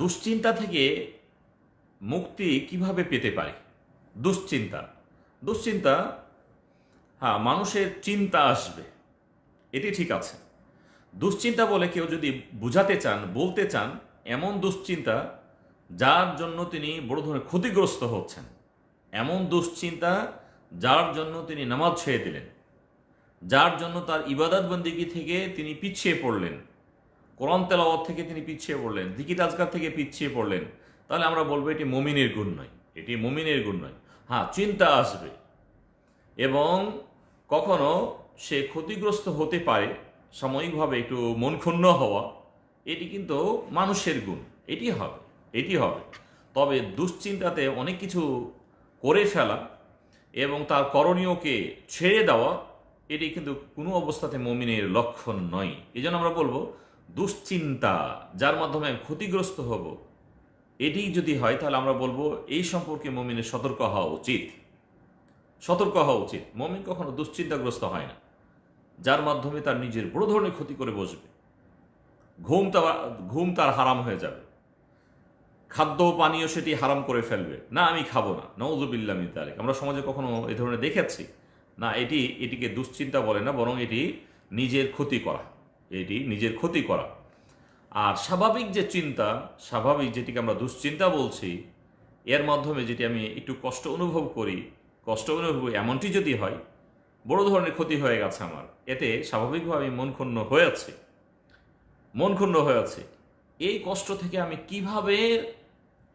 দুশ্চিন্তা থেকে মুক্তি কিভাবে পেতে পারি দুশ্চিন্তা দুশ্চিন্তা হ্যাঁ মানুষের চিন্তা আসবে এটি ঠিক আছে দুশ্চিন্তা বলে কেউ যদি বুঝাতে চান বলতে চান এমন দুশ্চিন্তা যার জন্য তিনি বড় ধরনের ক্ষতিগ্রস্ত হচ্ছেন এমন দুশ্চিন্তা যার জন্য তিনি নামাজ ছেড়ে দিলেন যার জন্য তার ইবাদতবন্দিগি থেকে তিনি পিছিয়ে পড়লেন কোরআন তেলাওয়াত থেকে তিনি পিছিয়ে পড়লেন দিকি তাজগার থেকে পিছিয়ে পড়লেন তাহলে আমরা বলবো এটি মমিনের গুণ নয় এটি মমিনের গুণ নয় হ্যাঁ চিন্তা আসবে এবং কখনো সে ক্ষতিগ্রস্ত হতে পারে সাময়িকভাবে একটু মন ক্ষুণ্ণ হওয়া এটি কিন্তু মানুষের গুণ এটি হবে এটি হবে তবে দুশ্চিন্তাতে অনেক কিছু করে ফেলা এবং তার করণীয়কে ছেড়ে দেওয়া এটি কিন্তু কোনো অবস্থাতে মমিনের লক্ষণ নয় এই আমরা বলবো দুশ্চিন্তা যার মাধ্যমে আমি ক্ষতিগ্রস্ত হব এটি যদি হয় তাহলে আমরা বলবো এই সম্পর্কে মমিনের সতর্ক হওয়া উচিত সতর্ক হওয়া উচিত মমিন কখনো দুশ্চিন্তাগ্রস্ত হয় না যার মাধ্যমে তার নিজের বড় ধরনের ক্ষতি করে বসবে ঘুম তার ঘুম তার হারাম হয়ে যাবে খাদ্য পানীয় সেটি হারাম করে ফেলবে না আমি খাবো না নওজুবিল্লা তারেক আমরা সমাজে কখনো এ ধরনের দেখেছি না এটি এটিকে দুশ্চিন্তা বলে না বরং এটি নিজের ক্ষতি করা এটি নিজের ক্ষতি করা আর স্বাভাবিক যে চিন্তা স্বাভাবিক যেটিকে আমরা দুশ্চিন্তা বলছি এর মাধ্যমে যেটি আমি একটু কষ্ট অনুভব করি কষ্ট অনুভব এমনটি যদি হয় বড় ধরনের ক্ষতি হয়ে গেছে আমার এতে স্বাভাবিকভাবে মন ক্ষুণ্ণ হয়ে আছে মন ক্ষুণ্ণ হয়ে আছে এই কষ্ট থেকে আমি কিভাবে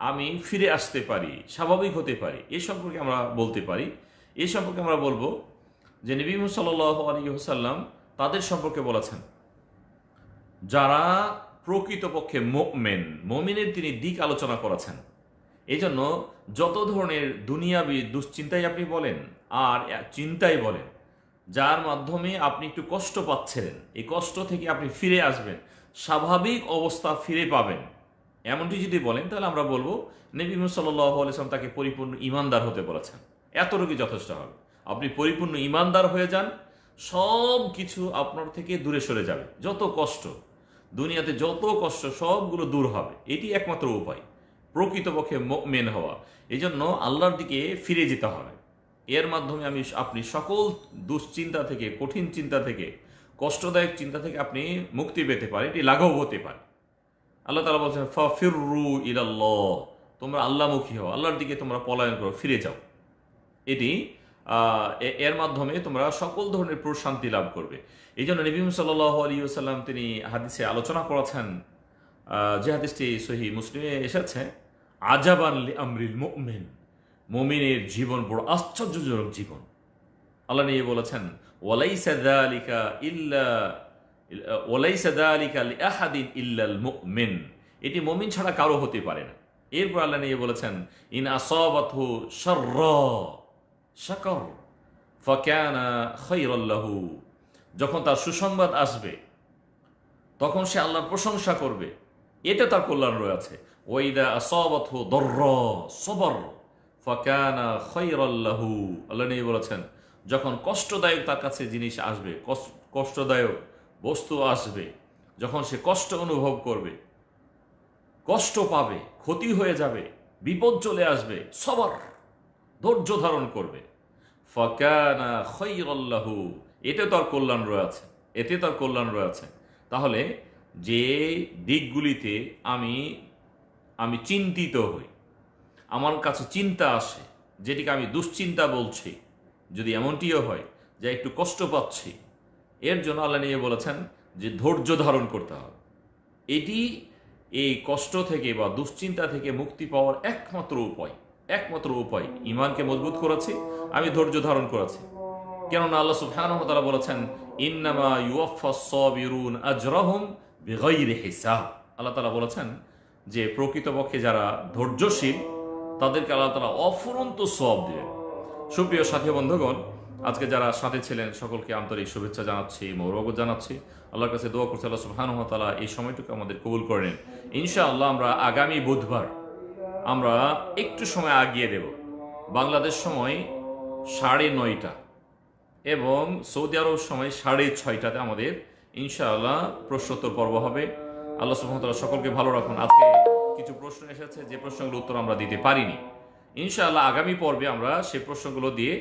আমি ফিরে আসতে পারি স্বাভাবিক হতে পারি এ সম্পর্কে আমরা বলতে পারি এ সম্পর্কে আমরা বলবো যে নবী সাল্লাহ আলী হোসাল্লাম তাদের সম্পর্কে বলেছেন যারা প্রকৃতপক্ষে মোমেন মমিনের তিনি দিক আলোচনা করেছেন এই জন্য যত ধরনের দুনিয়াবি দুশ্চিন্তাই আপনি বলেন আর চিন্তাই বলেন যার মাধ্যমে আপনি একটু কষ্ট পাচ্ছিলেন এই কষ্ট থেকে আপনি ফিরে আসবেন স্বাভাবিক অবস্থা ফিরে পাবেন এমনটি যদি বলেন তাহলে আমরা বলবো নবী সাল্লাহ তাকে পরিপূর্ণ ইমানদার হতে বলেছেন এতটুকুই যথেষ্ট হবে আপনি পরিপূর্ণ ইমানদার হয়ে যান সব কিছু আপনার থেকে দূরে সরে যাবে যত কষ্ট দুনিয়াতে যত কষ্ট সবগুলো দূর হবে এটি একমাত্র উপায় প্রকৃতপক্ষে মেন হওয়া এই জন্য আল্লাহর দিকে ফিরে যেতে হবে এর মাধ্যমে আমি আপনি সকল দুশ্চিন্তা থেকে কঠিন চিন্তা থেকে কষ্টদায়ক চিন্তা থেকে আপনি মুক্তি পেতে পারে এটি লাঘব হতে পারে আল্লাহ তালা বলছেন ফিররু ইল্লাহ তোমরা আল্লাহমুখী হও আল্লাহর দিকে তোমরা পলায়ন করো ফিরে যাও এটি এর মাধ্যমে তোমরা সকল ধরনের প্রশান্তি লাভ করবে এই জন্য নবীম সাল্লাহ আলী সাল্লাম তিনি হাদিসে আলোচনা করেছেন যে হাদিসটি সহি মুসলিমে এসেছে আজাবান আমরিল মুমিন মুমিনের জীবন বড় আশ্চর্যজনক জীবন আল্লাহ নিয়ে বলেছেন ওয়ালাই ইল্লা ওয়ালাই এটি মমিন ছাড়া কারো হতে পারে না এরপর আল্লাহ নিয়ে বলেছেন ইন আসবাথ সাকর ফক্যানা খৈরল্লাহু যখন তার সুসংবাদ আসবে তখন সে আল্লাহর প্রশংসা করবে এটা তার কল্যাণ রয়েছে ওইদা আসবাথ দর্র সবর ফকানা খৈরল্লাহু আল্লাহ নেই বলেছেন যখন কষ্টদায়ক তার কাছে জিনিস আসবে কষ্টদায়ক বস্তু আসবে যখন সে কষ্ট অনুভব করবে কষ্ট পাবে ক্ষতি হয়ে যাবে বিপদ চলে আসবে সবর ধৈর্য ধারণ করবে ফকানা খৈরল্লাহু এতে তার কল্যাণ রয়েছে এতে তার কল্যাণ রয়েছে তাহলে যে দিকগুলিতে আমি আমি চিন্তিত হই আমার কাছে চিন্তা আসে যেটিকে আমি দুশ্চিন্তা বলছি যদি এমনটিও হয় যে একটু কষ্ট পাচ্ছি এর জন্য আল্লাহ নিয়ে বলেছেন যে ধৈর্য ধারণ করতে হবে এটি এই কষ্ট থেকে বা দুশ্চিন্তা থেকে মুক্তি পাওয়ার একমাত্র উপায় একমাত্র উপায় ইমানকে মজবুত করেছি আমি ধৈর্য ধারণ করেছি কেননা আল্লাহ সুবহানাহু ওয়া তাআলা বলেছেন ইন্নামা ইউয়াফাস সাবিরুন আজরাহুম বিগাইরি হিসাব আল্লাহ তালা বলেছেন যে প্রকৃতপক্ষে যারা ধৈর্যশীল তাদেরকে আল্লাহ তালা অফুরন্ত সব দেবে সুপ্রিয় সাথী বন্ধুগণ আজকে যারা সাথে ছিলেন সকলকে আন্তরিক শুভেচ্ছা জানাচ্ছি মৌরব জানাচ্ছি আল্লাহর কাছে দোয়া করছি আল্লাহ সুবহান তালা এই সময়টুকু আমাদের কবুল করেন ইনশাআল্লাহ আমরা আগামী বুধবার আমরা একটু সময় আগিয়ে দেব বাংলাদেশ সময় সাড়ে নয়টা এবং সৌদি আরব সময় সাড়ে ছয়টাতে আমাদের ইনশাআল্লাহ প্রশ্নোত্তর পর্ব হবে আল্লাহ সুহামতাল্লাহ সকলকে ভালো রাখুন আজকে কিছু প্রশ্ন এসেছে যে প্রশ্নগুলো উত্তর আমরা দিতে পারিনি ইনশাআল্লাহ আগামী পর্বে আমরা সেই প্রশ্নগুলো দিয়ে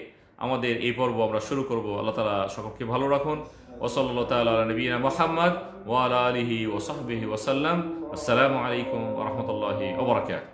আমাদের এই পর্ব আমরা শুরু করব আল্লাহ তালা সকলকে ভালো রাখুন ওসল তালবীনা মোহাম্মদ ওয়ালা আলহি ওসাহবিহি ওসাল্লাম আসসালামু আলাইকুম রহমতুল্লাহি ওবরাকাত